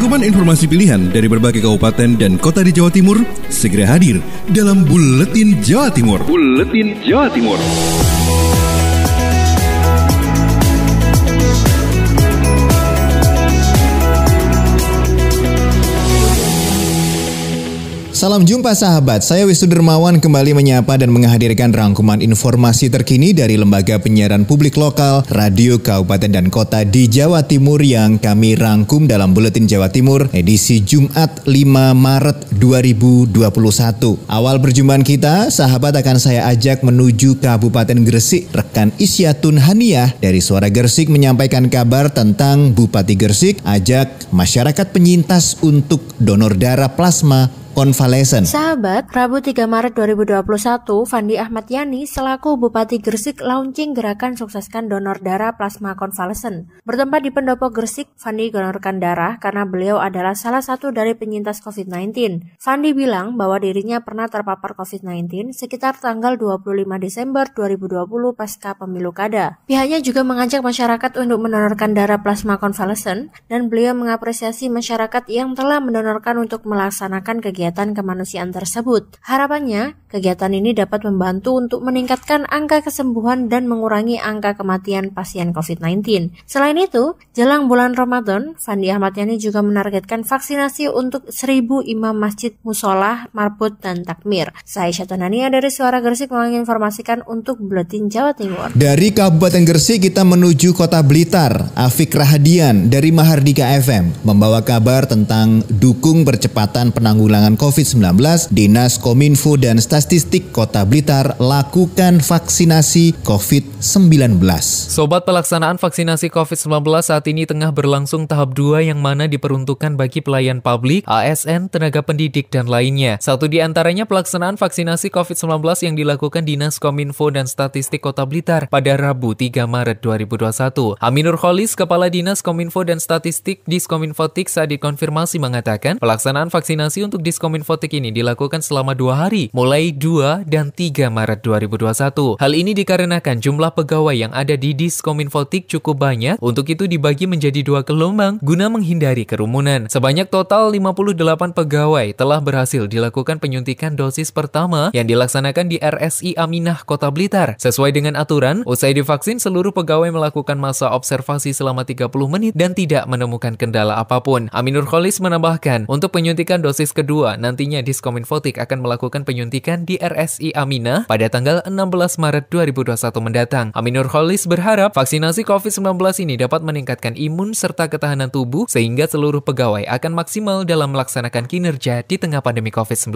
Rangkuman informasi pilihan dari berbagai kabupaten dan kota di Jawa Timur segera hadir dalam Buletin Jawa Timur. Buletin Jawa Timur. Salam jumpa sahabat, saya Wisnu Dermawan kembali menyapa dan menghadirkan rangkuman informasi terkini dari Lembaga Penyiaran Publik Lokal, Radio Kabupaten dan Kota di Jawa Timur yang kami rangkum dalam Buletin Jawa Timur edisi Jumat 5 Maret 2021. Awal perjumpaan kita, sahabat akan saya ajak menuju Kabupaten Gresik. Rekan Isyatun Haniah dari Suara Gresik menyampaikan kabar tentang Bupati Gresik ajak masyarakat penyintas untuk donor darah plasma Convalescent. Sahabat, Rabu 3 Maret 2021, Fandi Ahmad Yani selaku Bupati Gresik launching gerakan sukseskan donor darah plasma konvalesen. Bertempat di pendopo Gresik, Fandi donorkan darah karena beliau adalah salah satu dari penyintas COVID-19. Fandi bilang bahwa dirinya pernah terpapar COVID-19 sekitar tanggal 25 Desember 2020 pasca pemilu kada. Pihaknya juga mengajak masyarakat untuk mendonorkan darah plasma konvalesen dan beliau mengapresiasi masyarakat yang telah mendonorkan untuk melaksanakan kegiatan kegiatan kemanusiaan tersebut. Harapannya, kegiatan ini dapat membantu untuk meningkatkan angka kesembuhan dan mengurangi angka kematian pasien COVID-19. Selain itu, jelang bulan Ramadan, Fandi Ahmad Yani juga menargetkan vaksinasi untuk 1000 imam masjid, musolah, marbut, dan takmir. Saya Syatonania dari Suara Gersik menginformasikan untuk Buletin Jawa Timur. Dari Kabupaten Gersik kita menuju Kota Blitar. Afik Rahadian dari Mahardika FM membawa kabar tentang dukung percepatan penanggulangan penanganan COVID-19, Dinas Kominfo dan Statistik Kota Blitar lakukan vaksinasi COVID-19. Sobat pelaksanaan vaksinasi COVID-19 saat ini tengah berlangsung tahap 2 yang mana diperuntukkan bagi pelayan publik, ASN, tenaga pendidik, dan lainnya. Satu di antaranya pelaksanaan vaksinasi COVID-19 yang dilakukan Dinas Kominfo dan Statistik Kota Blitar pada Rabu 3 Maret 2021. Aminur Kholis, Kepala Dinas Kominfo dan Statistik Diskominfotik saat dikonfirmasi mengatakan pelaksanaan vaksinasi untuk Diskominfotik Kominfotik ini dilakukan selama dua hari, mulai 2 dan 3 Maret 2021. Hal ini dikarenakan jumlah pegawai yang ada di Diskominfotik cukup banyak, untuk itu dibagi menjadi dua gelombang guna menghindari kerumunan. Sebanyak total 58 pegawai telah berhasil dilakukan penyuntikan dosis pertama yang dilaksanakan di RSI Aminah Kota Blitar. Sesuai dengan aturan, usai divaksin seluruh pegawai melakukan masa observasi selama 30 menit dan tidak menemukan kendala apapun. Aminur Kholis menambahkan, untuk penyuntikan dosis kedua bahwa nantinya Diskominfotik akan melakukan penyuntikan di RSI Aminah pada tanggal 16 Maret 2021 mendatang. Aminur Holis berharap vaksinasi COVID-19 ini dapat meningkatkan imun serta ketahanan tubuh sehingga seluruh pegawai akan maksimal dalam melaksanakan kinerja di tengah pandemi COVID-19.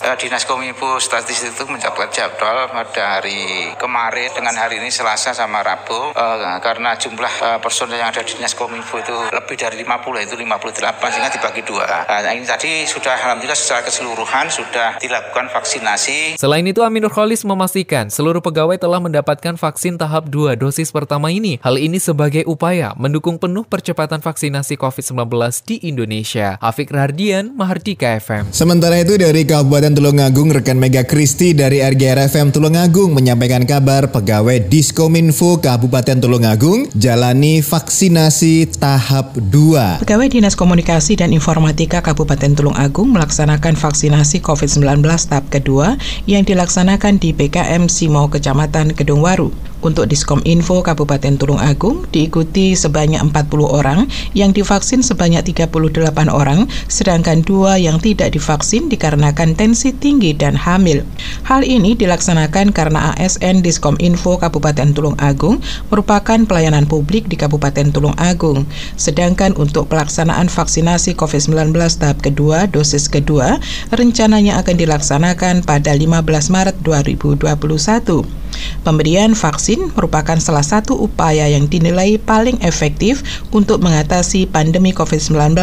Eh, Dinas Kominfo Statistik itu mencatat jadwal pada hari kemarin dengan hari ini Selasa sama Rabu eh, karena jumlah eh, personel yang ada di Dinas Kominfo itu lebih dari 50 itu 58 sehingga dibagi dua. Nah, ini tadi sudah alhamdulillah secara keseluruhan sudah dilakukan vaksinasi. Selain itu, Aminur Kholis memastikan seluruh pegawai telah mendapatkan vaksin tahap 2 dosis pertama ini. Hal ini sebagai upaya mendukung penuh percepatan vaksinasi COVID-19 di Indonesia. Afik Rardian Mahardika FM. Sementara itu dari Kabupaten Tulungagung, rekan Mega Kristi dari RGR FM Tulungagung menyampaikan kabar pegawai Diskominfo Kabupaten Tulungagung jalani vaksinasi tahap 2. Pegawai Dinas Komunikasi dan Informatika Kabupaten Tulungagung melaksanakan melaksanakan vaksinasi COVID-19 tahap kedua yang dilaksanakan di PKM Simo, Kecamatan Kedungwaru. Untuk Diskom Info Kabupaten Tulung Agung diikuti sebanyak 40 orang yang divaksin sebanyak 38 orang, sedangkan dua yang tidak divaksin dikarenakan tensi tinggi dan hamil. Hal ini dilaksanakan karena ASN Diskom Info Kabupaten Tulung Agung merupakan pelayanan publik di Kabupaten Tulung Agung. Sedangkan untuk pelaksanaan vaksinasi COVID-19 tahap kedua dosis kedua rencananya akan dilaksanakan pada 15 Maret 2021. Pemberian vaksin merupakan salah satu upaya yang dinilai paling efektif untuk mengatasi pandemi COVID-19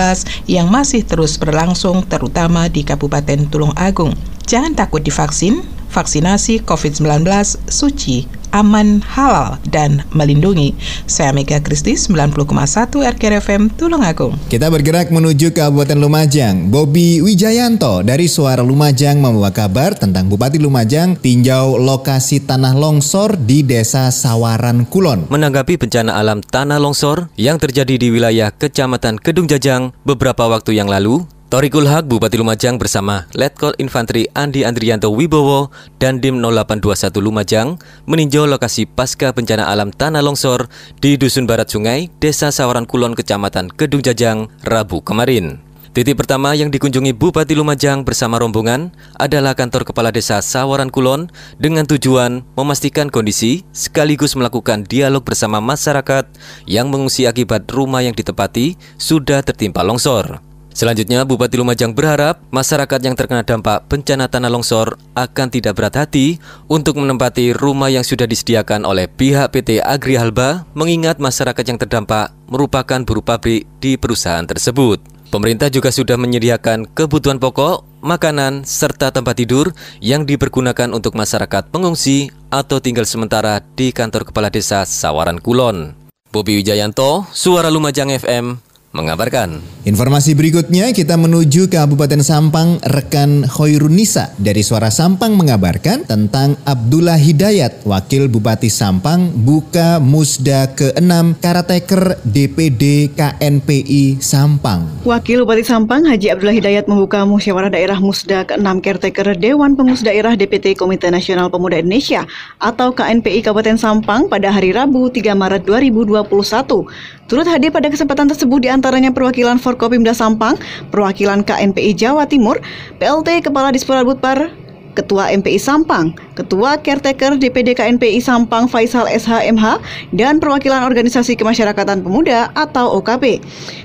yang masih terus berlangsung terutama di Kabupaten Tulung Agung. Jangan takut divaksin, vaksinasi COVID-19 suci aman, halal, dan melindungi. Saya Mika Kristi, 90,1 RKRFM Tulungagung. Kita bergerak menuju Kabupaten Lumajang. Bobi Wijayanto dari Suara Lumajang membawa kabar tentang Bupati Lumajang tinjau lokasi tanah longsor di Desa Sawaran Kulon. Menanggapi bencana alam tanah longsor yang terjadi di wilayah Kecamatan Kedung Jajang beberapa waktu yang lalu, Tori Kulhak, Bupati Lumajang bersama Letkol Infanteri Andi Andrianto Wibowo dan Dim 0821 Lumajang meninjau lokasi pasca bencana alam tanah longsor di Dusun Barat Sungai, Desa Sawaran Kulon, Kecamatan Kedung Jajang, Rabu kemarin. Titik pertama yang dikunjungi Bupati Lumajang bersama rombongan adalah kantor Kepala Desa Sawaran Kulon dengan tujuan memastikan kondisi sekaligus melakukan dialog bersama masyarakat yang mengungsi akibat rumah yang ditempati sudah tertimpa longsor. Selanjutnya, Bupati Lumajang berharap masyarakat yang terkena dampak bencana tanah longsor akan tidak berat hati untuk menempati rumah yang sudah disediakan oleh pihak PT Agri Halba mengingat masyarakat yang terdampak merupakan buruh pabrik di perusahaan tersebut. Pemerintah juga sudah menyediakan kebutuhan pokok, makanan, serta tempat tidur yang dipergunakan untuk masyarakat pengungsi atau tinggal sementara di kantor Kepala Desa Sawaran Kulon. Bobi Wijayanto, Suara Lumajang FM, mengabarkan. Informasi berikutnya kita menuju ke Kabupaten Sampang rekan Khoirunisa dari Suara Sampang mengabarkan tentang Abdullah Hidayat, Wakil Bupati Sampang buka musda ke-6 Karateker DPD KNPI Sampang. Wakil Bupati Sampang Haji Abdullah Hidayat membuka musyawarah daerah musda ke-6 Karateker Dewan Pengurus Daerah DPT Komite Nasional Pemuda Indonesia atau KNPI Kabupaten Sampang pada hari Rabu 3 Maret 2021 Turut hadir pada kesempatan tersebut diantaranya perwakilan Forkopimda Sampang, perwakilan KNPI Jawa Timur, PLT Kepala Butpar, Ketua MPI Sampang, Ketua Caretaker DPD KNPI Sampang Faisal SHMH, dan Perwakilan Organisasi Kemasyarakatan Pemuda atau OKP.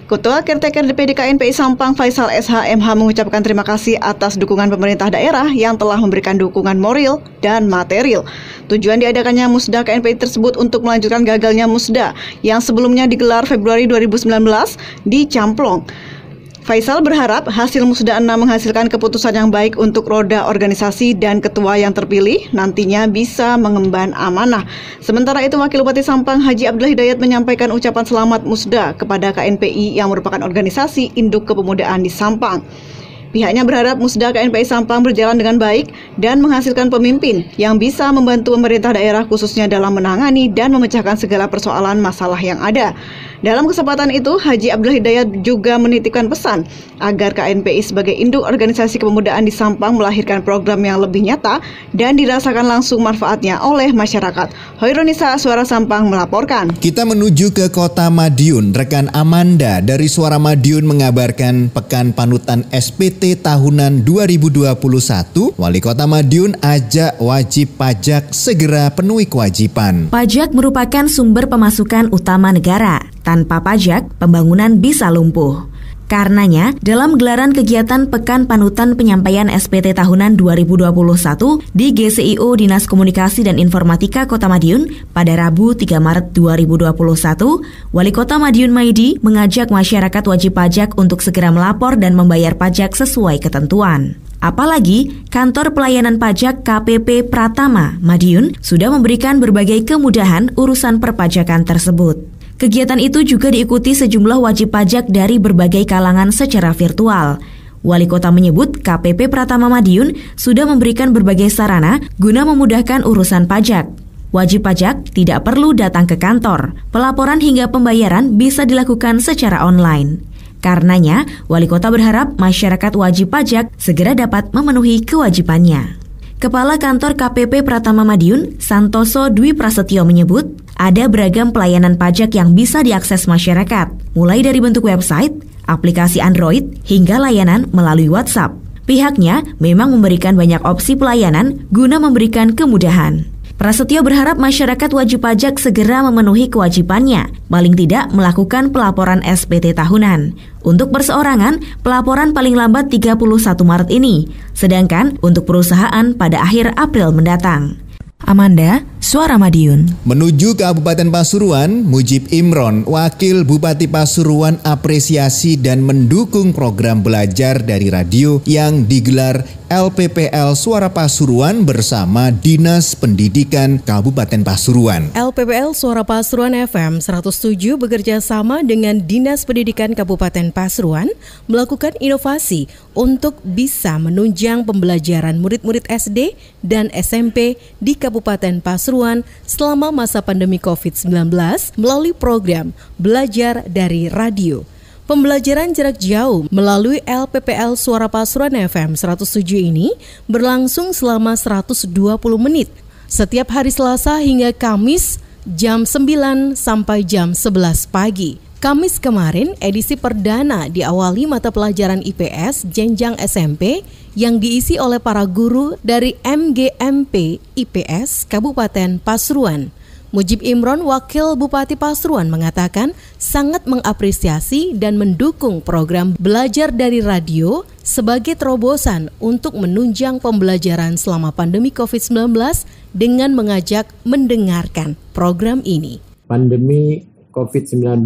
Ketua Caretaker DPD KNPI Sampang Faisal SHMH mengucapkan terima kasih atas dukungan pemerintah daerah yang telah memberikan dukungan moral dan material. Tujuan diadakannya musda KNPI tersebut untuk melanjutkan gagalnya musda yang sebelumnya digelar Februari 2019 di Camplong. Faisal berharap hasil musda 6 menghasilkan keputusan yang baik untuk roda organisasi dan ketua yang terpilih nantinya bisa mengemban amanah. Sementara itu Wakil Bupati Sampang Haji Abdul Hidayat menyampaikan ucapan selamat musda kepada KNPI yang merupakan organisasi induk kepemudaan di Sampang. Pihaknya berharap Musda KNPI Sampang berjalan dengan baik dan menghasilkan pemimpin yang bisa membantu pemerintah daerah khususnya dalam menangani dan memecahkan segala persoalan masalah yang ada. Dalam kesempatan itu, Haji Abdul Hidayat juga menitipkan pesan agar KNPI sebagai induk organisasi kepemudaan di Sampang melahirkan program yang lebih nyata dan dirasakan langsung manfaatnya oleh masyarakat. Hoironisa Suara Sampang melaporkan. Kita menuju ke kota Madiun. Rekan Amanda dari Suara Madiun mengabarkan Pekan Panutan SPT tahunan 2021. Wali Kota Madiun ajak wajib pajak segera penuhi kewajiban. Pajak merupakan sumber pemasukan utama negara. Tanpa pajak, pembangunan bisa lumpuh. Karenanya, dalam gelaran kegiatan Pekan Panutan Penyampaian SPT Tahunan 2021 di GCIO Dinas Komunikasi dan Informatika Kota Madiun pada Rabu 3 Maret 2021, Wali Kota Madiun Maidi mengajak masyarakat wajib pajak untuk segera melapor dan membayar pajak sesuai ketentuan. Apalagi, kantor pelayanan pajak KPP Pratama, Madiun, sudah memberikan berbagai kemudahan urusan perpajakan tersebut. Kegiatan itu juga diikuti sejumlah wajib pajak dari berbagai kalangan secara virtual. Wali kota menyebut KPP Pratama Madiun sudah memberikan berbagai sarana guna memudahkan urusan pajak. Wajib pajak tidak perlu datang ke kantor. Pelaporan hingga pembayaran bisa dilakukan secara online. Karenanya, wali kota berharap masyarakat wajib pajak segera dapat memenuhi kewajibannya. Kepala Kantor KPP Pratama Madiun, Santoso Dwi Prasetyo menyebut, ada beragam pelayanan pajak yang bisa diakses masyarakat, mulai dari bentuk website, aplikasi Android, hingga layanan melalui WhatsApp. Pihaknya memang memberikan banyak opsi pelayanan guna memberikan kemudahan. Prasetyo berharap masyarakat wajib pajak segera memenuhi kewajibannya, paling tidak melakukan pelaporan SPT tahunan. Untuk perseorangan, pelaporan paling lambat 31 Maret ini, sedangkan untuk perusahaan pada akhir April mendatang. Amanda, Suara Madiun. Menuju ke Kabupaten Pasuruan, Mujib Imron, Wakil Bupati Pasuruan apresiasi dan mendukung program belajar dari radio yang digelar LPPL Suara Pasuruan bersama Dinas Pendidikan Kabupaten Pasuruan. LPPL Suara Pasuruan FM 107 bekerja sama dengan Dinas Pendidikan Kabupaten Pasuruan melakukan inovasi untuk bisa menunjang pembelajaran murid-murid SD dan SMP di Kabupaten Kabupaten Pasuruan selama masa pandemi COVID-19 melalui program Belajar dari Radio. Pembelajaran jarak jauh melalui LPPL Suara Pasuruan FM 107 ini berlangsung selama 120 menit setiap hari Selasa hingga Kamis jam 9 sampai jam 11 pagi. Kamis kemarin, edisi perdana diawali mata pelajaran IPS jenjang SMP yang diisi oleh para guru dari MGMP IPS Kabupaten Pasuruan. Mujib Imron, Wakil Bupati Pasuruan, mengatakan sangat mengapresiasi dan mendukung program belajar dari radio sebagai terobosan untuk menunjang pembelajaran selama pandemi COVID-19 dengan mengajak mendengarkan program ini. Pandemi COVID-19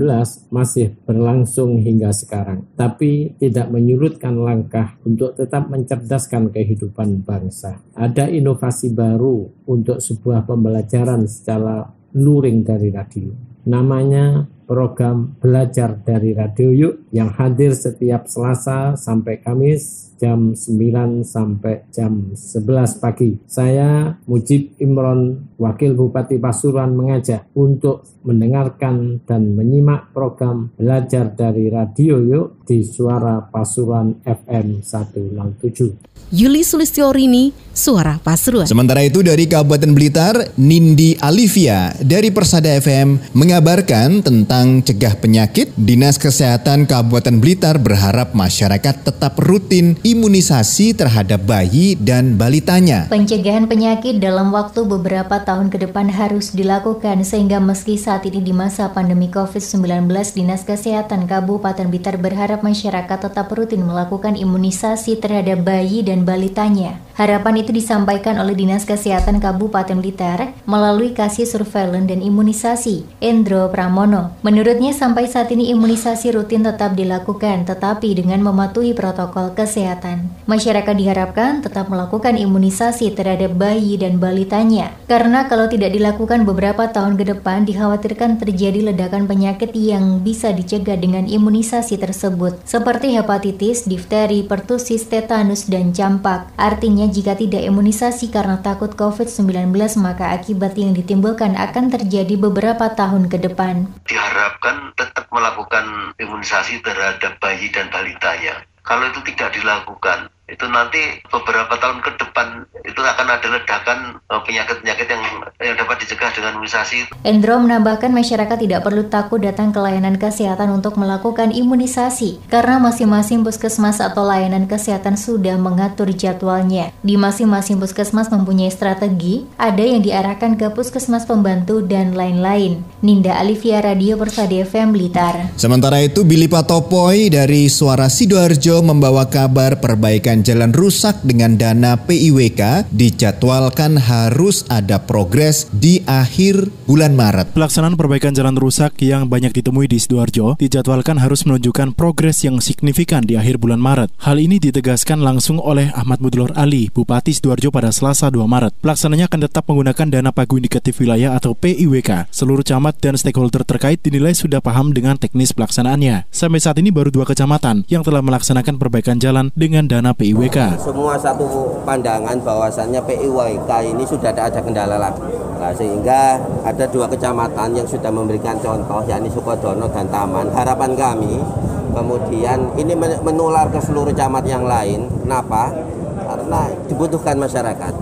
masih berlangsung hingga sekarang, tapi tidak menyurutkan langkah untuk tetap mencerdaskan kehidupan bangsa. Ada inovasi baru untuk sebuah pembelajaran secara luring dari radio. Namanya program Belajar dari Radio Yuk yang hadir setiap Selasa sampai Kamis jam 9 sampai jam 11 pagi. Saya Mujib Imron, Wakil Bupati Pasuruan mengajak untuk mendengarkan dan menyimak program Belajar dari Radio Yuk di Suara Pasuruan FM 107. Yuli Sulistiorini Suara Pasuruan. Sementara itu dari Kabupaten Blitar, Nindi Alivia dari Persada FM mengabarkan tentang cegah penyakit. Dinas Kesehatan Kabupaten Blitar berharap masyarakat tetap rutin imunisasi terhadap bayi dan balitanya. Pencegahan penyakit dalam waktu beberapa tahun ke depan harus dilakukan sehingga meski saat ini di masa pandemi COVID-19, Dinas Kesehatan Kabupaten Blitar berharap masyarakat tetap rutin melakukan imunisasi terhadap bayi dan balitanya. Harapan itu disampaikan oleh Dinas Kesehatan Kabupaten Blitar melalui kasih surveillance dan imunisasi, Endro Pramono. Menurutnya sampai saat ini imunisasi rutin tetap dilakukan tetapi dengan mematuhi protokol kesehatan. Masyarakat diharapkan tetap melakukan imunisasi terhadap bayi dan balitanya karena kalau tidak dilakukan beberapa tahun ke depan dikhawatirkan terjadi ledakan penyakit yang bisa dicegah dengan imunisasi tersebut seperti hepatitis, difteri, pertusis, tetanus dan campak. Artinya jika tidak tidak imunisasi karena takut COVID-19 maka akibat yang ditimbulkan akan terjadi beberapa tahun ke depan. Diharapkan tetap melakukan imunisasi terhadap bayi dan balita ya. Kalau itu tidak dilakukan, itu nanti beberapa tahun ke depan itu akan ada ledakan eh, penyakit-penyakit yang yang dapat dicegah dengan imunisasi. Endro menambahkan masyarakat tidak perlu takut datang ke layanan kesehatan untuk melakukan imunisasi karena masing-masing puskesmas atau layanan kesehatan sudah mengatur jadwalnya. Di masing-masing puskesmas mempunyai strategi, ada yang diarahkan ke puskesmas pembantu dan lain-lain. Ninda Alivia Radio Persada FM Blitar. Sementara itu Billy Patopoi dari Suara Sidoarjo membawa kabar perbaikan jalan rusak dengan dana PIWK dijadwalkan harus ada progres di akhir bulan Maret. Pelaksanaan perbaikan jalan rusak yang banyak ditemui di Sidoarjo dijadwalkan harus menunjukkan progres yang signifikan di akhir bulan Maret. Hal ini ditegaskan langsung oleh Ahmad Mudlor Ali, Bupati Sidoarjo pada Selasa 2 Maret. Pelaksananya akan tetap menggunakan dana pagu indikatif wilayah atau PIWK. Seluruh camat dan stakeholder terkait dinilai sudah paham dengan teknis pelaksanaannya. Sampai saat ini baru dua kecamatan yang telah melaksanakan perbaikan jalan dengan dana PIWK. Oh, semua satu pandangan bahwasannya PIWK ini sudah ada kendala lagi. Nah, sehingga ada dua kecamatan yang sudah memberikan contoh yakni Sukodono dan Taman. Harapan kami kemudian ini menular ke seluruh camat yang lain. Kenapa? Karena dibutuhkan masyarakat.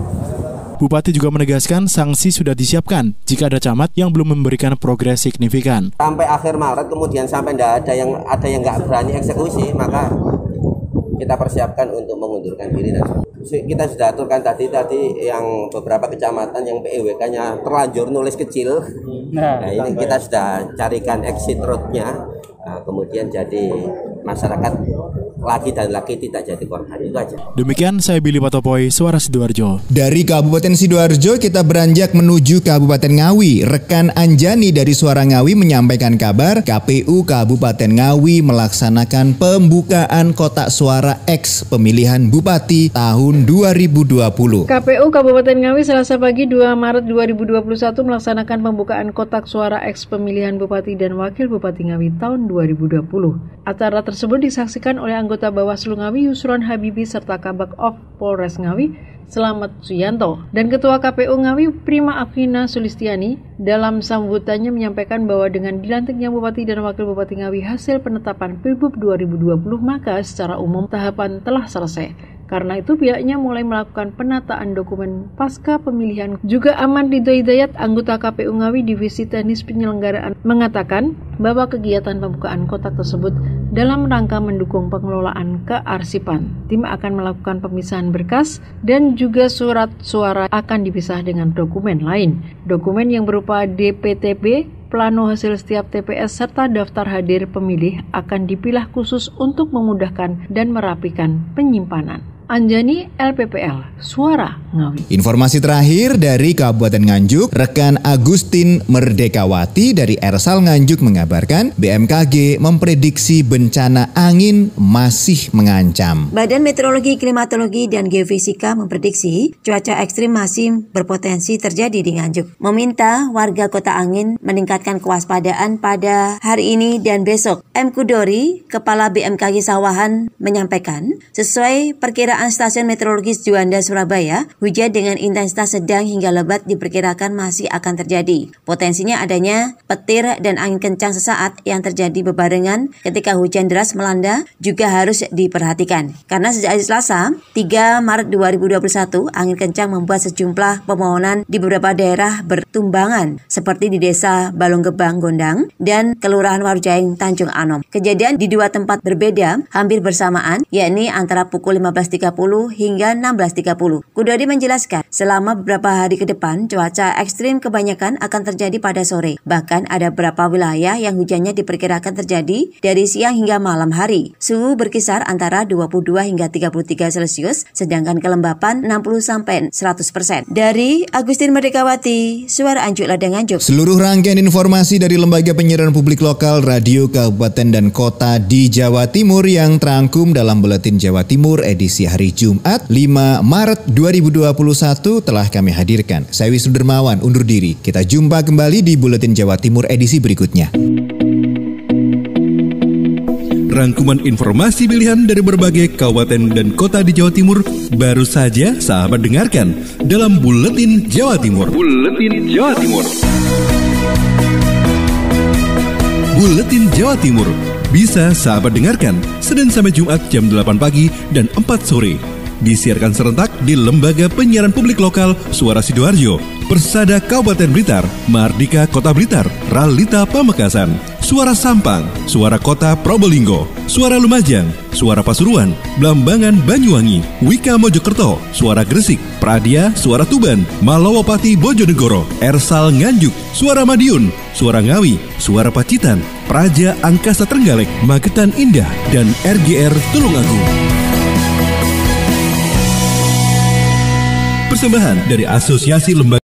Bupati juga menegaskan sanksi sudah disiapkan jika ada camat yang belum memberikan progres signifikan. Sampai akhir Maret kemudian sampai tidak ada yang ada yang nggak berani eksekusi maka kita persiapkan untuk mengundurkan diri dan kita sudah aturkan tadi tadi yang beberapa kecamatan yang PEWK-nya terlanjur nulis kecil nah, nah ini kita sudah carikan exit route-nya nah, kemudian jadi masyarakat lagi dan lagi tidak jadi korban itu aja. Demikian saya Billy patopoi Suara Sidoarjo. Dari Kabupaten Sidoarjo kita beranjak menuju Kabupaten Ngawi. Rekan Anjani dari Suara Ngawi menyampaikan kabar KPU Kabupaten Ngawi melaksanakan pembukaan kotak suara X pemilihan bupati tahun 2020. KPU Kabupaten Ngawi Selasa pagi 2 Maret 2021 melaksanakan pembukaan kotak suara X pemilihan bupati dan wakil bupati Ngawi tahun 2020. Acara tersebut disaksikan oleh anggota anggota Bawaslu Ngawi Yusron Habibi serta Kabak Of Polres Ngawi Selamat Suyanto dan Ketua KPU Ngawi Prima Afina Sulistiani dalam sambutannya menyampaikan bahwa dengan dilantiknya Bupati dan Wakil Bupati Ngawi hasil penetapan Pilbup 2020 maka secara umum tahapan telah selesai. Karena itu pihaknya mulai melakukan penataan dokumen pasca pemilihan. Juga Aman Ridho Hidayat, anggota KPU Ngawi Divisi Teknis Penyelenggaraan, mengatakan bahwa kegiatan pembukaan kotak tersebut dalam rangka mendukung pengelolaan kearsipan, tim akan melakukan pemisahan berkas dan juga surat suara akan dipisah dengan dokumen lain. Dokumen yang berupa DPTB, plano hasil setiap TPS serta daftar hadir pemilih akan dipilah khusus untuk memudahkan dan merapikan penyimpanan. Anjani LPPL, Suara Ngawi. Informasi terakhir dari Kabupaten Nganjuk, rekan Agustin Merdekawati dari Ersal Nganjuk mengabarkan BMKG memprediksi bencana angin masih mengancam. Badan Meteorologi, Klimatologi, dan Geofisika memprediksi cuaca ekstrim masih berpotensi terjadi di Nganjuk. Meminta warga kota angin meningkatkan kewaspadaan pada hari ini dan besok. M. Kudori, Kepala BMKG Sawahan, menyampaikan sesuai perkiraan perkiraan Stasiun Meteorologis Juanda, Surabaya, hujan dengan intensitas sedang hingga lebat diperkirakan masih akan terjadi. Potensinya adanya petir dan angin kencang sesaat yang terjadi bebarengan ketika hujan deras melanda juga harus diperhatikan. Karena sejak hari Selasa, 3 Maret 2021, angin kencang membuat sejumlah pemohonan di beberapa daerah bertumbangan, seperti di Desa Balonggebang, Gondang, dan Kelurahan Warujaing, Tanjung Anom. Kejadian di dua tempat berbeda hampir bersamaan, yakni antara pukul 15 hingga 16.30. Kudodi menjelaskan, selama beberapa hari ke depan, cuaca ekstrim kebanyakan akan terjadi pada sore. Bahkan ada beberapa wilayah yang hujannya diperkirakan terjadi dari siang hingga malam hari. Suhu berkisar antara 22 hingga 33 Celcius, sedangkan kelembapan 60 sampai 100 persen. Dari Agustin Merdekawati, Suara Anjuk Ladang Anjuk. Seluruh rangkaian informasi dari Lembaga Penyiaran Publik Lokal Radio Kabupaten dan Kota di Jawa Timur yang terangkum dalam Buletin Jawa Timur edisi hari Jumat 5 Maret 2021 telah kami hadirkan. Saya Wisnu Dermawan undur diri. Kita jumpa kembali di Buletin Jawa Timur edisi berikutnya. Rangkuman informasi pilihan dari berbagai kabupaten dan kota di Jawa Timur baru saja sahabat dengarkan dalam Buletin Jawa Timur. Buletin Jawa Timur. Buletin Jawa Timur bisa sahabat dengarkan Senin sampai Jumat jam 8 pagi dan 4 sore. Disiarkan serentak di Lembaga Penyiaran Publik Lokal Suara Sidoarjo, Persada Kabupaten Blitar, Mardika Kota Blitar, Ralita Pamekasan, Suara Sampang, Suara Kota Probolinggo, Suara Lumajang, Suara Pasuruan, Blambangan Banyuwangi, Wika Mojokerto, Suara Gresik, Pradia, Suara Tuban, Malawapati Bojonegoro, Ersal Nganjuk, Suara Madiun, Suara Ngawi, Suara Pacitan, Praja Angkasa Trenggalek, Magetan Indah, dan RGR Tulungagung. Persembahan dari Asosiasi Lembaga